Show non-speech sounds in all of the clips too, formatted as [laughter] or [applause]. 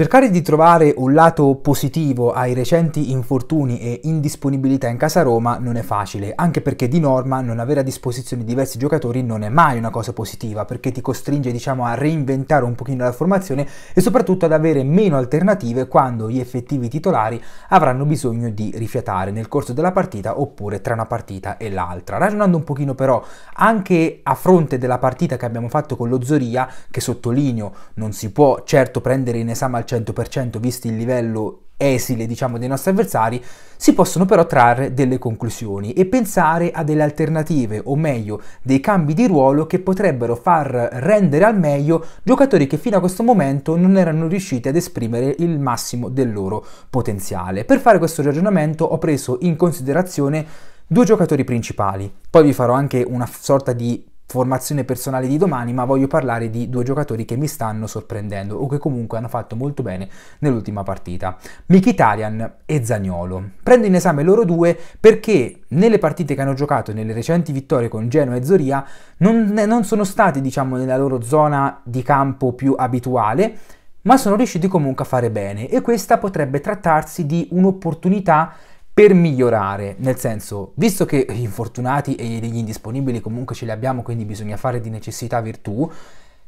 Cercare di trovare un lato positivo ai recenti infortuni e indisponibilità in casa Roma non è facile, anche perché di norma non avere a disposizione diversi giocatori non è mai una cosa positiva, perché ti costringe diciamo, a reinventare un pochino la formazione e soprattutto ad avere meno alternative quando gli effettivi titolari avranno bisogno di rifiatare nel corso della partita oppure tra una partita e l'altra. Ragionando un pochino però anche a fronte della partita che abbiamo fatto con lo Zoria, che sottolineo non si può certo prendere in esame al 100% visti il livello esile diciamo dei nostri avversari, si possono però trarre delle conclusioni e pensare a delle alternative o meglio dei cambi di ruolo che potrebbero far rendere al meglio giocatori che fino a questo momento non erano riusciti ad esprimere il massimo del loro potenziale. Per fare questo ragionamento ho preso in considerazione due giocatori principali. Poi vi farò anche una sorta di formazione personale di domani, ma voglio parlare di due giocatori che mi stanno sorprendendo o che comunque hanno fatto molto bene nell'ultima partita. Mkhitaryan e Zagnolo. Prendo in esame loro due perché nelle partite che hanno giocato, nelle recenti vittorie con Genoa e Zoria, non, non sono stati, diciamo, nella loro zona di campo più abituale, ma sono riusciti comunque a fare bene e questa potrebbe trattarsi di un'opportunità per migliorare, nel senso, visto che gli infortunati e gli indisponibili comunque ce li abbiamo, quindi bisogna fare di necessità virtù,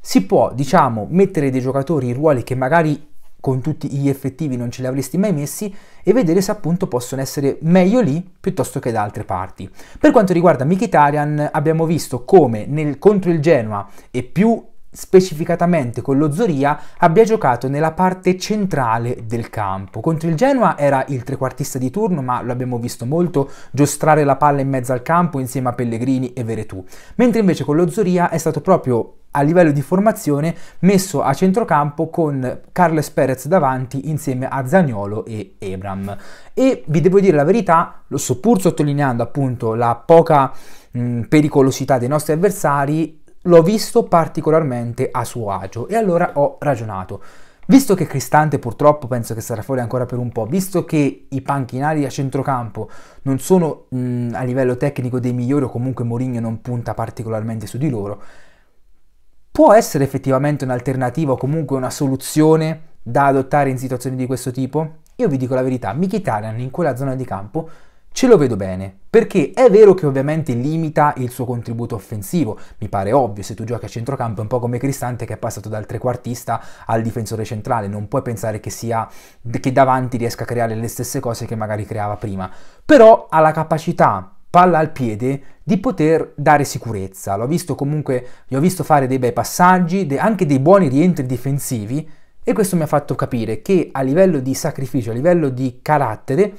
si può, diciamo, mettere dei giocatori in ruoli che magari con tutti gli effettivi non ce li avresti mai messi e vedere se appunto possono essere meglio lì piuttosto che da altre parti. Per quanto riguarda Mkhitaryan abbiamo visto come nel, contro il Genoa e più specificatamente con lo Zoria, abbia giocato nella parte centrale del campo. Contro il Genoa era il trequartista di turno, ma lo abbiamo visto molto giostrare la palla in mezzo al campo insieme a Pellegrini e Veretù. Mentre invece con lo Zoria è stato proprio a livello di formazione messo a centrocampo con Carles Perez davanti insieme a Zagnolo e Ebram. E vi devo dire la verità, lo so pur sottolineando appunto la poca mh, pericolosità dei nostri avversari, l'ho visto particolarmente a suo agio e allora ho ragionato. Visto che Cristante purtroppo penso che sarà fuori ancora per un po', visto che i panchinari a centrocampo non sono mh, a livello tecnico dei migliori o comunque Mourinho non punta particolarmente su di loro, può essere effettivamente un'alternativa o comunque una soluzione da adottare in situazioni di questo tipo? Io vi dico la verità, Mkhitaryan in quella zona di campo Ce lo vedo bene, perché è vero che ovviamente limita il suo contributo offensivo, mi pare ovvio, se tu giochi a centrocampo è un po' come Cristante che è passato dal trequartista al difensore centrale, non puoi pensare che, sia, che davanti riesca a creare le stesse cose che magari creava prima, però ha la capacità palla al piede di poter dare sicurezza. L'ho visto comunque, gli ho visto fare dei bei passaggi, de, anche dei buoni rientri difensivi e questo mi ha fatto capire che a livello di sacrificio, a livello di carattere,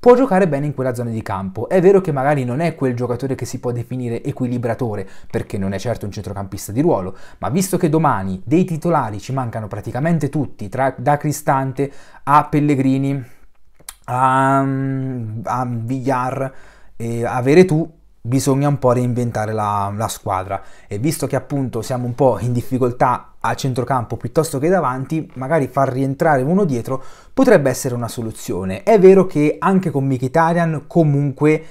Può giocare bene in quella zona di campo, è vero che magari non è quel giocatore che si può definire equilibratore, perché non è certo un centrocampista di ruolo, ma visto che domani dei titolari ci mancano praticamente tutti, tra, da Cristante a Pellegrini, a, a Villar, e a Veretù, bisogna un po' reinventare la, la, squadra e visto che appunto siamo un po' in difficoltà a centrocampo piuttosto che davanti, magari far rientrare uno dietro potrebbe essere una soluzione. È vero che anche con Mkhitaryan comunque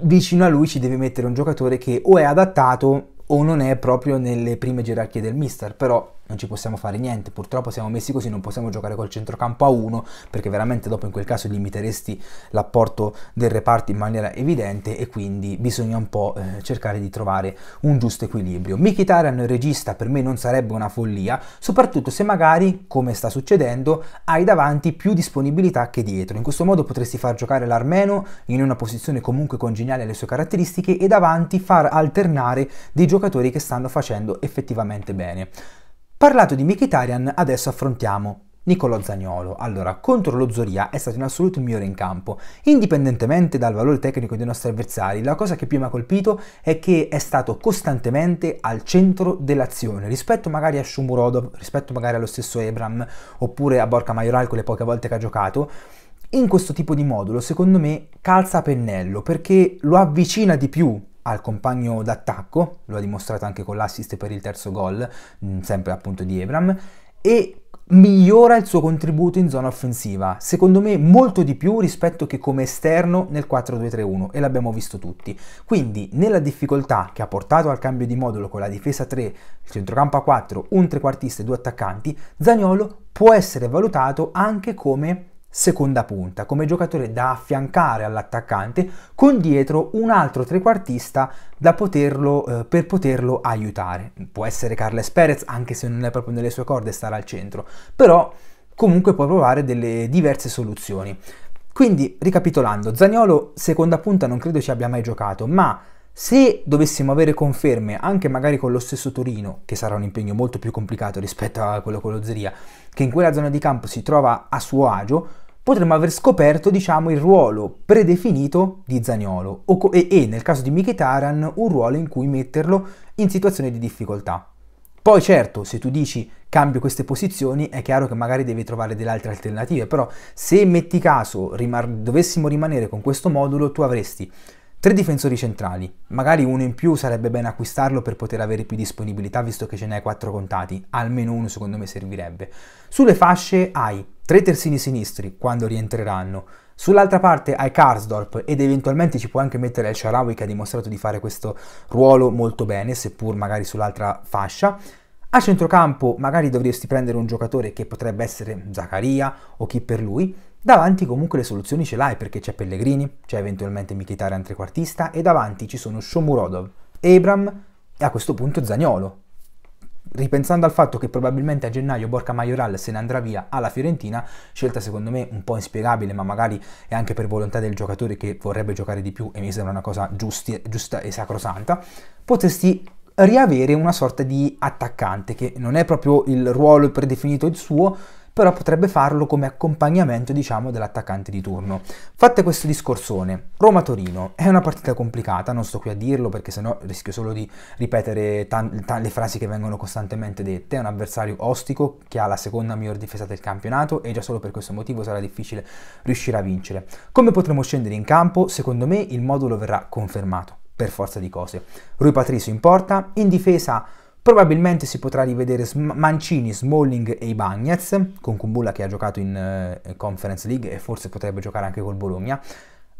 vicino a lui ci deve mettere un giocatore che o è adattato o non è proprio nelle prime gerarchie del mister, però non ci possiamo fare niente, purtroppo siamo messi così, non possiamo giocare col centrocampo a uno, perché veramente dopo in quel caso limiteresti l'apporto del reparto in maniera evidente e quindi bisogna un po' eh, cercare di trovare un giusto equilibrio. Mkhitaryan regista per me non sarebbe una follia, soprattutto se magari, come sta succedendo, hai davanti più disponibilità che dietro. In questo modo potresti far giocare l'armeno in una posizione comunque congeniale alle sue caratteristiche e davanti far alternare dei giocatori che stanno facendo effettivamente bene. Parlato di Mkhitaryan, adesso affrontiamo Nicolo Zagnolo. Allora, contro lo Zoria è stato in assoluto il migliore in campo. Indipendentemente dal valore tecnico dei nostri avversari, la cosa che più mi ha colpito è che è stato costantemente al centro dell'azione, rispetto magari a Shumurodov, rispetto magari allo stesso Ebram, oppure a Borca Majoral quelle poche volte che ha giocato. In questo tipo di modulo, secondo me, calza a pennello, perché lo avvicina di più al compagno d'attacco, lo ha dimostrato anche con l'assist per il terzo gol, mm, sempre appunto di Ebram, e migliora il suo contributo in zona offensiva, secondo me molto di più rispetto che come esterno nel 4-2-3-1 e l'abbiamo visto tutti. Quindi nella difficoltà che ha portato al cambio di modulo con la difesa 3, il centrocampo a 4, un trequartista e due attaccanti, Zagnolo può essere valutato anche come seconda punta, come giocatore da affiancare all'attaccante con dietro un altro trequartista poterlo, eh, per poterlo aiutare. Può essere Carles Perez, anche se non è proprio nelle sue corde stare al centro, però comunque può provare delle diverse soluzioni. Quindi, ricapitolando, Zagnolo seconda punta non credo ci abbia mai giocato, ma se dovessimo avere conferme, anche magari con lo stesso Torino, che sarà un impegno molto più complicato rispetto a quello con lo Zeria, che in quella zona di campo si trova a suo agio, potremmo aver scoperto diciamo, il ruolo predefinito di Zagnolo e, e, nel caso di Mkhitaryan un ruolo in cui metterlo in situazioni di difficoltà. Poi certo, se tu dici cambio queste posizioni, è chiaro che magari devi trovare delle altre alternative, però se metti caso rimar dovessimo rimanere con questo modulo, tu avresti Tre difensori centrali, magari uno in più sarebbe bene acquistarlo per poter avere più disponibilità visto che ce n'è quattro contati, almeno uno secondo me servirebbe. Sulle fasce hai tre terzini sinistri quando rientreranno, sull'altra parte hai Karsdorp ed eventualmente ci puoi anche mettere El Sharawi che ha dimostrato di fare questo ruolo molto bene, seppur magari sull'altra fascia. A centrocampo magari dovresti prendere un giocatore che potrebbe essere Zaccaria o chi per lui, Davanti comunque le soluzioni ce l'hai perché c'è Pellegrini, c'è eventualmente Mkhitaryan antrequartista e davanti ci sono Shomurodov, Abram e a questo punto Zagnolo. Ripensando al fatto che probabilmente a gennaio Borca Majoral se ne andrà via alla Fiorentina, scelta secondo me un po' inspiegabile, ma magari è anche per volontà del giocatore che vorrebbe giocare di più e mi sembra una cosa giusti, giusta e sacrosanta, potresti riavere una sorta di attaccante che non è proprio il ruolo predefinito il suo, però potrebbe farlo come accompagnamento diciamo dell'attaccante di turno. Fatte questo discorsone, Roma-Torino è una partita complicata, non sto qui a dirlo perché sennò rischio solo di ripetere le frasi che vengono costantemente dette, è un avversario ostico che ha la seconda miglior difesa del campionato e già solo per questo motivo sarà difficile riuscire a vincere. Come potremo scendere in campo? Secondo me il modulo verrà confermato, per forza di cose. Rui Patricio in porta, in difesa Probabilmente si potrà rivedere Mancini, Smalling e i Bagnets, con Kumbulla che ha giocato in eh, Conference League e forse potrebbe giocare anche col Bologna.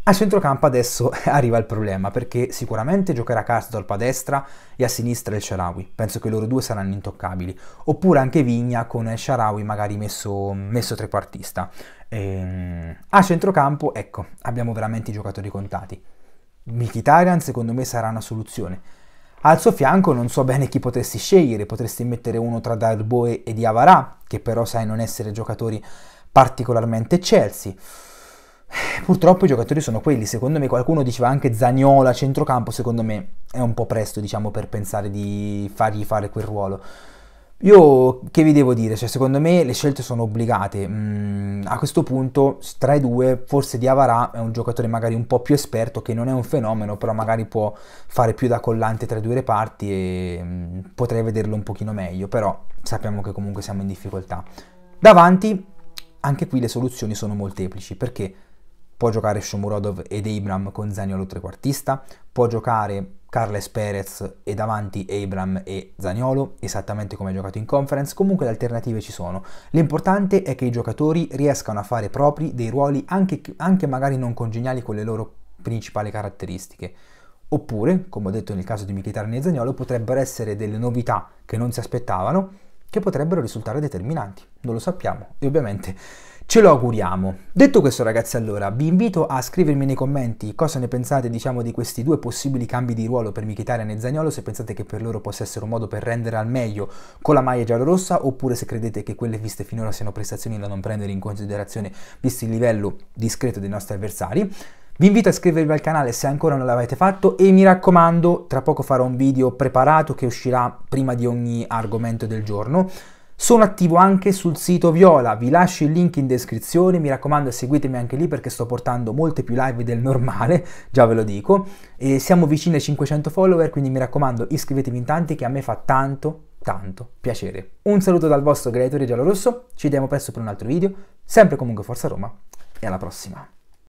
A centrocampo adesso [laughs] arriva il problema perché sicuramente giocherà Karsdorp a destra e a sinistra il Sharawi, penso che loro due saranno intoccabili, oppure anche Vigna con Sharawi magari messo, messo trequartista. Ehm, a centrocampo ecco, abbiamo veramente i giocatori contati. Mkhitaryan secondo me sarà una soluzione, al suo fianco non so bene chi potresti scegliere, potresti mettere uno tra Darboe e Diavarà, che però sai non essere giocatori particolarmente eccelsi. Purtroppo i giocatori sono quelli, secondo me qualcuno diceva anche Zaniola centrocampo, secondo me è un po' presto diciamo per pensare di fargli fare quel ruolo. Io che vi devo dire? Cioè, secondo me le scelte sono obbligate. Mm, a questo punto, tra i due, forse Diavara è un giocatore magari un po' più esperto, che non è un fenomeno, però magari può fare più da collante tra i due reparti e mm, potrei vederlo un pochino meglio, però sappiamo che comunque siamo in difficoltà. Davanti, anche qui le soluzioni sono molteplici, perché può giocare Shomurodov ed Abram con Zaniolo trequartista, può giocare Carles Perez e davanti Abram e Zaniolo, esattamente come ha giocato in conference, comunque le alternative ci sono. L'importante è che i giocatori riescano a fare propri dei ruoli anche, anche magari non congeniali con le loro principali caratteristiche. Oppure, come ho detto nel caso di Mkhitaryan e Zaniolo, potrebbero essere delle novità che non si aspettavano, che potrebbero risultare determinanti. Non lo sappiamo e ovviamente Ce lo auguriamo. Detto questo ragazzi allora, vi invito a scrivermi nei commenti cosa ne pensate diciamo di questi due possibili cambi di ruolo per Mkhitaryan e Zagnolo, se pensate che per loro possa essere un modo per rendere al meglio con la maglia giallorossa oppure se credete che quelle viste finora siano prestazioni da non prendere in considerazione visto il livello discreto dei nostri avversari. Vi invito a iscrivervi al canale se ancora non l'avete fatto e mi raccomando, tra poco farò un video preparato che uscirà prima di ogni argomento del giorno sono attivo anche sul sito Viola, vi lascio il link in descrizione, mi raccomando seguitemi anche lì perché sto portando molte più live del normale, [laughs] già ve lo dico, e siamo vicini ai 500 follower, quindi mi raccomando iscrivetevi in tanti che a me fa tanto, tanto piacere. Un saluto dal vostro creatore Giallo Rosso, ci vediamo presto per un altro video, sempre comunque Forza Roma e alla prossima.